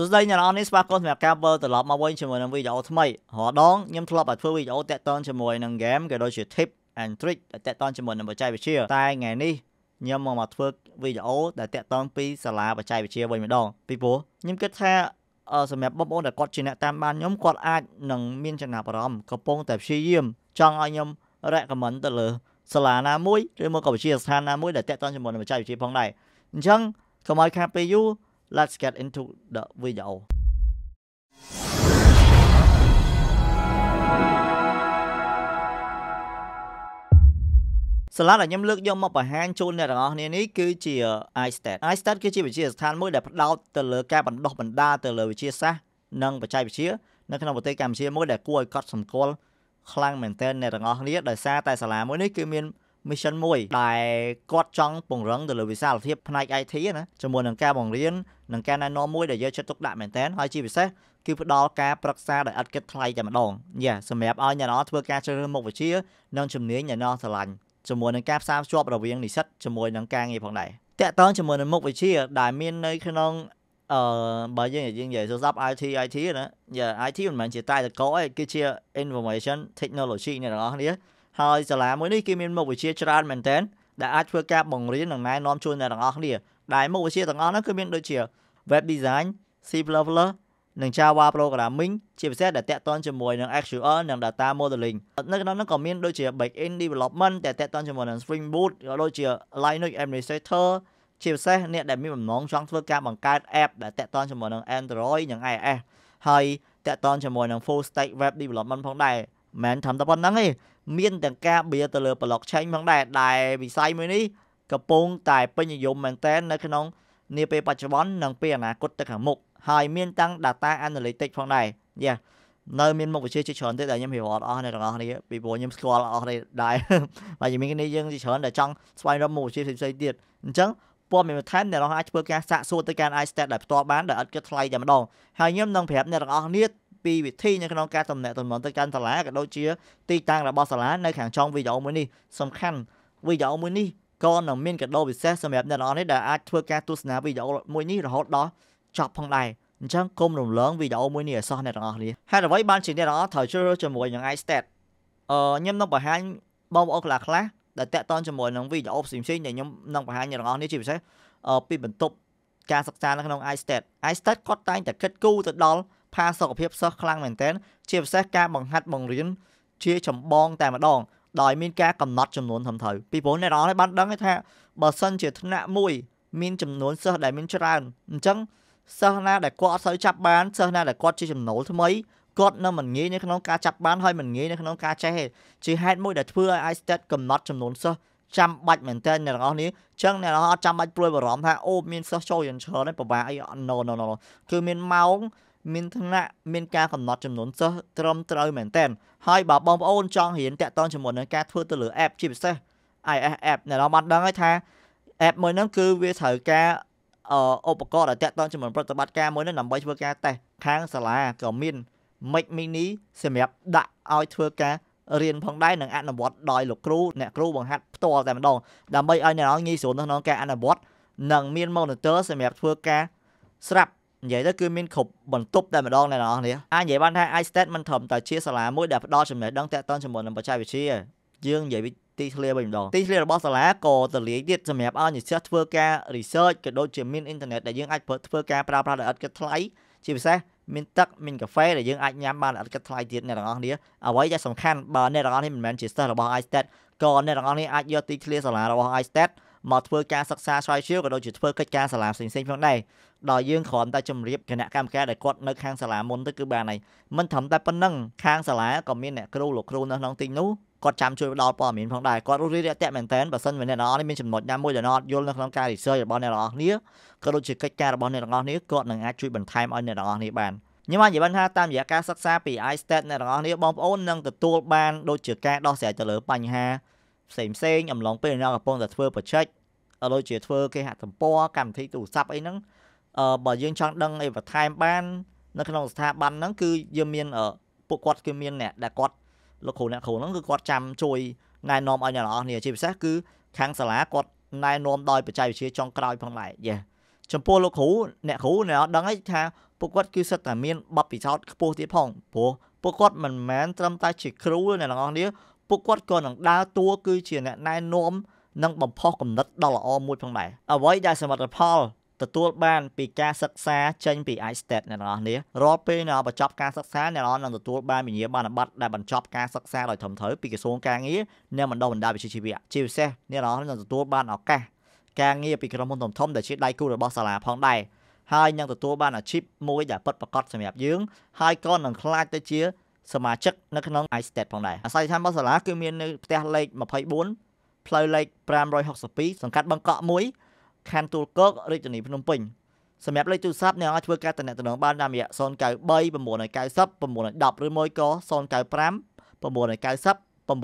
សួស្តីអ្នកនរនេះស្វាគមន៍សម្រាប់ការវិលត្រឡប់មកវិញជាមួយនឹងវីដេអូថ្មីរាល់ដងខ្ញុំធ្លាប់តែធ្វើវីដេអូតាក់ទងជាមួយនឹង game ក៏ដូចជា tip and trick ដែលតាក់ទងជាមួយនឹងបច្ចេកវិទ្យាតែថ្ងៃនេះខ្ញុំមកមកធ្វើវីដេអូដែលតាក់ទងពីសាលាបច្ចេកវិទ្យាវិញម្ដងពីព្រោះខ្ញុំគិតថាសម្រាប់បងប្អូនដែលគាត់ជាអ្នកតាមបានខ្ញុំគាត់អាចនឹងមានចំណាប់អារម្មណ៍កំពុងតែព្យាយាមចង់ឲ្យខ្ញុំ recommend ទៅលើសាលាណាមួយឬមកក៏វិទ្យាស្ថានណាមួយដែលតាក់ទងជាមួយនឹងបច្ចេកវិទ្យាផងដែរអញ្ចឹងកុំឲ្យខាតពេលយូរ Let's get into the video. Slide ដែលខ្ញុំលើកយកមកបង្ហាញជូនអ្នកទាំងអស់គ្នានេះគឺជា iStat iStat គឺជាវិទ្យាស្ថានមួយដែលផ្ដោតទៅលើការបណ្ដុះបណ្ដាលទៅលើវិទ្យាសាស្ត្រនិងបច្ចេកវិទ្យានៅក្នុងប្រទេសកម្ពុជាមួយដែលគួរឲ្យកត់សម្គាល់ខ្លាំងមែនទែនអ្នកទាំងអស់គ្នាដោយសារតែសាលាមួយនេះគឺមាន mission មួយដែលគាត់ចង់ពង្រឹងទៅលើវិសាលភាពផ្នែក IT ណាជាមួយនឹងការបង្រៀននិងការណែនាំមួយដែលយកចិត្តទុកដាក់មែនទែនហើយជាពិសេសគឺផ្ដល់ការប្រឹក្សាដោយឥតគិតថ្លៃតែម្ដងយ៉ាសម្រាប់ឲ្យអ្នកនរធ្វើការជ្រើសរើសមុខវិជ្ជានិងជំនាញដែលអ្នកស្រឡាញ់ជាមួយនឹងការផ្សារភ្ជាប់រវាងនិស្សិតជាមួយនឹងការងារផងដែរតកតងជាមួយនឹងមុខវិជ្ជាដែលមាននៅក្នុងអឺបើយើងយើងនិយាយស្ដាប់ IT IT ណាយ៉ា IT មិនមែនជាតែតកទេគឺជា information technology អ្នកទាំងអស់គ្នាហើយសាលាមួយនេះគេមានមុខវិជ្ជាច្រើនមែនទែនដែលអាចធ្វើការបង្រៀននិងណែនាំជូនអ្នកទាំងអស់គ្នា ដែលមុខវិជ្ជាទាំងអស់នោះគឺមានដូចជា web design C++ និង Java programming ជាពិសេសដែលតាក់ទងជាមួយនឹង SQL និង data modeling នៅក្នុងនោះក៏មានដូចជា back end development ដែលតាក់ទងជាមួយនឹង Spring Boot ក៏ដូចជា Linux administrator ជាពិសេសអ្នកដែលមានបំណងចង់ធ្វើការបង្កើត app ដែលតាក់ទងជាមួយនឹង Android និង iOS ហើយតាក់ទងជាមួយនឹង full stack web development ផងដែរមិនមែនធំតែប៉ុណ្្នឹងទេមានទាំងការបៀទៅលើ blockchain ផងដែរដែលវិស័យមួយនេះកំពុងតែពេញនិយមមែនទែននៅក្នុង នាពេលបច្ចុប្បន្ននិងពេលអនាគតទៅខាងមុខហើយមានទាំង data analytics ផងដែរយ៉ានៅមានមុខវិជ្ជាជាច្រើនទៀតដែលខ្ញុំរៀបរាប់អស់នៅទាំងអស់នេះពីព្រោះខ្ញុំស្គាល់អស់នេះដែរហើយយើងមានគ្នាយើងជាច្រើនដែលចង់ស្វែងរកមុខវិជ្ជាផ្សេងៗទៀតអញ្ចឹងព័ត៌មានបន្ថែមអ្នកនរអាចធ្វើការសាកសួរទៅកាន់ iStat ដែលផ្ទាល់បានដោយឥតគិតថ្លៃតែម្ដងហើយខ្ញុំនឹងប្រាប់អ្នកទាំងអស់គ្នាពីវិធីនៅក្នុងការតំណែងតំណងទៅកាន់សាលាក៏ដូចជាទីតាំងរបស់សាលានៅខាងចុងវីដេអូមួយនេះសំខាន់វីដេអូមួយនេះក៏នឹងមានកាដូពិសេសសម្រាប់អ្នកនរនេះដែលអាចធ្វើការទស្សនាវីដេអូមួយនេះរហូតដល់ចប់ផងដែរអញ្ចឹងកុំរំលងវីដេអូមួយនេះឲ្យសោះអ្នកទាំងអស់គ្នាហេតុអ្វីបានជាអ្នកទាំងអស់ត្រូវជ្រើសរើសជាមួយនឹង iStat អឺខ្ញុំនឹងបង្ហាញបងប្អូនខ្លះខ្លះដែលតាក់ទងជាមួយនឹងវីដេអូផ្សេងៗដែលខ្ញុំនឹងបង្ហាញអ្នកទាំងអស់នេះជាពិសេសពីបន្ទប់ការសិក្សានៅក្នុង iStat iStat គាត់តែងតែគិតគូរទៅដល់ផាសុខភាពសិស្សខ្លាំងមែនទែនជាពិសេសការបង្ហាត់បង្រៀនជាចម្បងតែម្ដងដោយមានការកំណត់ចំនួនធំទៅពីព្រោះអ្នកនរឲ្យបានដឹងថាបើសិនជា ថ្នាក់មួយ មានចំនួនសិស្សដែលមានច្រើនអញ្ចឹងសិស្សណាដែលគាត់អត់សូវចាប់បានសិស្សណាដែលគាត់ជាចំណូលថ្មីគាត់នៅមិនងាយនៅក្នុងការចាប់បានហើយមិនងាយនៅក្នុងការចេះទេជាហេតុមួយដែលធ្វើឲ្យ iStat កំណត់ចំនួនសិស្សចាំបាច់មែនតើអ្នកទាំងអស់នេះចឹងអ្នកទាំងអស់អត់ចាំបាច់ព្រួយបារម្ភថាអូមានសិស្សចូលយ៉ាងច្រើនហើយពិបាកអី no no no គឺមានម៉ោងមានថ្នាក់មានការកំណត់ចំនួនសិស្សត្រឹមត្រូវមែនទែនហើយបើបងប្អូនចង់រៀនតាក់ទងជាមួយនឹងការធ្វើទៅលើ app ជាពិសេស iOS app អ្នកនរបានដឹងហើយថា app មួយហ្នឹងគឺវាត្រូវការឧបករណ៍ដែលតាក់ទងជាមួយប្រតិបត្តិការមួយហ្នឹងដើម្បីធ្វើការតេស្តខាងសាលាក៏មាន Mac mini សម្រាប់ដាក់ឲ្យធ្វើការរៀនផងដែរនិងអនុវត្តដោយលោកគ្រូអ្នកគ្រូបង្ហាត់ផ្ទាល់តែម្ដងដើម្បីឲ្យអ្នកនរងាយស្រួលក្នុងការអនុវត្តនិងមាន monitor សម្រាប់ធ្វើការស្រាប់និយាយទៅគឺមានគ្រប់បន្ទប់តែម្ដងអ្នកនរគ្នាអាចនិយាយបានថា iStat មិនធំតែជាសាលាមួយដែលផ្ដល់ចំណេះដឹងទាក់ទងជាមួយនឹងបច្ចេកវិទ្យាយើងនិយាយពីទីធ្លាវិញម្ដងទីធ្លារបស់សាលាក៏ទលាយទៀតសម្រាប់ឲ្យនិស្សិតធ្វើការ research ក៏ដូចជាមានអ៊ីនធឺណិតដែលយើងអាចធ្វើការប្រើប្រាស់ដោយឥតគិតថ្លៃជាពិសេសមានទឹកមានកាហ្វេដែលយើងអាចញ៉ាំបានឥតគិតថ្លៃទៀតអ្នកទាំងអស់គ្នាអ្វីដែលសំខាន់បើអ្នកទាំងអស់នេះមិនមែនជាសិស្សរបស់ iStat ក៏អ្នកទាំងអស់នេះអាចយកទីធ្លាសាលារបស់ iStat មកធ្វើការសិក្សាស្រាវជ្រាវក៏ដូចជាធ្វើកិច្ចការសាលាផ្សេងៗផងដែរដល់យើងគ្រាន់តែជំរាបគណៈកម្មការដែលគាត់នៅខាងសាលាមុនទៅគឺបានហើយមិនត្រឹមតែប៉ុណ្ណឹងខាងសាលាក៏មានអ្នកគ្រូលោកគ្រូនៅក្នុងទីនោះគាត់ចាំជួយផ្ដល់ព័ត៌មានផងដែរគាត់รู้រាយរាក់ទាក់មែនតើបើសិនជាអ្នកនរនេះមានចំណុចណាមួយដែលអត់យល់នៅក្នុងការ research របស់អ្នកនរនេះក៏ដូចជាកិច្ចការរបស់អ្នកនរនេះគាត់នឹងអាចជួយបន្ថែមឲ្យអ្នកនរនេះបានខ្ញុំអាចនិយាយបានថាតាមរយៈការសិក្សាពី iStat អ្នកនរនេះបងប្អូននឹងទទួលបានដូចជាការដោះស្រាយទៅលើបញ្ហាផ្សេងផ្សេងអំឡុងពេលអ្នកកំពុងតែធ្វើ project ដូចជាធ្វើ គេហទំព័រកម្មវិធីទូរស័ព្ទអីហ្នឹងអឺបើយើងចង់ដឹងអីបន្ថែមបាន នៅក្នុងស្ថាប័នហ្នឹងគឺយើងមានពួកគាត់គឺមានអ្នកដែលគាត់លោកគ្រូអ្នកគ្រូហ្នឹងគឺគាត់ចាំជួយណែនាំឲ្យអ្នកនរអស់គ្នាជាពិសេសគឺខាងសាលាគាត់ណែនាំដោយបច្ចេកវិទ្យាចុងក្រោយផងដែរយេចំពោះលោកគ្រូអ្នកគ្រូអ្នកអត់ដឹងឯងថាពួកគាត់គឺសិតតែមានបទពិសោធន៍ខ្ពស់ទៀតផងព្រោះពួកគាត់មិនមែនត្រឹមតែជាគ្រូអ្នកនរអស់គ្នាពួកគាត់ក៏នឹងដើរតួគឺជាអ្នកណែនាំនិងបំផុសគំនិតដ៏ល្អមួយផងដែរអ្វីដែលសមិទ្ធផលទទួលបានពីការសិក្សាចេញពី iStat អ្នកនរនេះរាល់ពេលអ្នកបញ្ចប់ការសិក្សាអ្នកនរនឹងទទួលបានវិញ្ញាបនបត្រដែលបញ្ចប់ការសិក្សាដោយត្រឹមត្រូវពីក្រសួងការងារនិងបណ្ដុះបណ្ដាលវិជ្ជាជីវៈជាពិសេសអ្នកនរនឹងទទួលបានឱកាសការងារពីក្រុមហ៊ុនធំៗដែលជាដៃគូរបស់សាលាផងដែរហើយនឹងទទួលបានអាជីពមួយដែលពិតប្រាកដសម្រាប់យើងហើយក៏នឹងក្លាយទៅជាសមាជិកនៅក្នុង iState ផងដែរអាស័យដ្ឋានរបស់សាលាគឺមាននៅផ្ទះលេខ24ផ្លូវលេខ562សង្កាត់បឹងកក់1ខណ្ឌទួលគោករាជធានីភ្នំពេញសម្រាប់លេខទូរស័ព្ទអ្នកអាចធ្វើការទំនាក់ទំនងបានតាមរយៈ093 990 910ឬមួយក៏095 990 910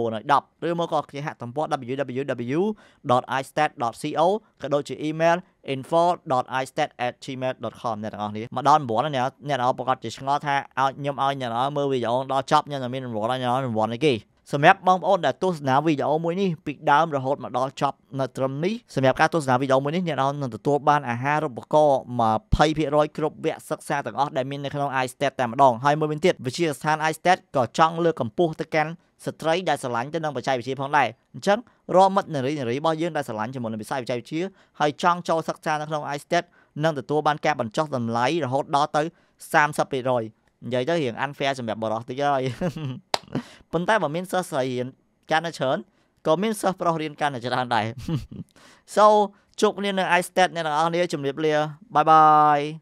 ឬមកក៏គេហទំព័រ www.istat.co ក៏ដូចជា email info.istat@gmail.com អ្នកទាំងអស់នេះមកដល់រង្វាន់អ្នកអ្នកប្រកាសជាឆ្ងល់ថាឲ្យខ្ញុំឲ្យអ្នកទាំងអស់មើលវីដេអូដល់ចប់ខ្ញុំនឹងមានរង្វាន់ឲ្យអ្នកទាំងអស់រង្វាន់អីគេសម្រាប់បងប្អូនដែលទស្សនាវីដេអូមួយនេះពីដើមរហូតមកដល់ចប់នៅត្រឹមនេះសម្រាប់ការទស្សនាវីដេអូមួយនេះអ្នកនរទទួលបានអាហារូបករណ៍20%គ្រប់វគ្គសិក្សាទាំងអស់ដែលមាននៅក្នុង iStat តែម្ដងហើយមួយវិញទៀតវិទ្យាស្ថាន iStat ក៏ចង់លើកកម្ពស់ទៅកាន់ស្ត្រីដែលស្រឡាញ់ទៅនឹងបច្ចេកវិទ្យាផងដែរអញ្ចឹងរាល់មិត្តនារីនារីរបស់យើងដែលស្រឡាញ់ជាមួយនឹងវិស័យបច្ចេកវិទ្យាហើយចង់ចូលសិក្សានៅក្នុង iStat នឹងទទួលបានការបញ្ចុះតម្លៃរហូតដល់ទៅ30%និយាយទៅរឿង unfair សម្រាប់បរិសុទ្ធតិចហើយប៉ុន្តែបើមានសិស្សស្រីរៀនកាន់តែច្រើនក៏មានសិស្សប្រុសរៀនកាន់តែច្រើនដែរ so ជួបគ្នានៅ iStat អ្នកទាំងអស់គ្នាជម្រាបលា bye bye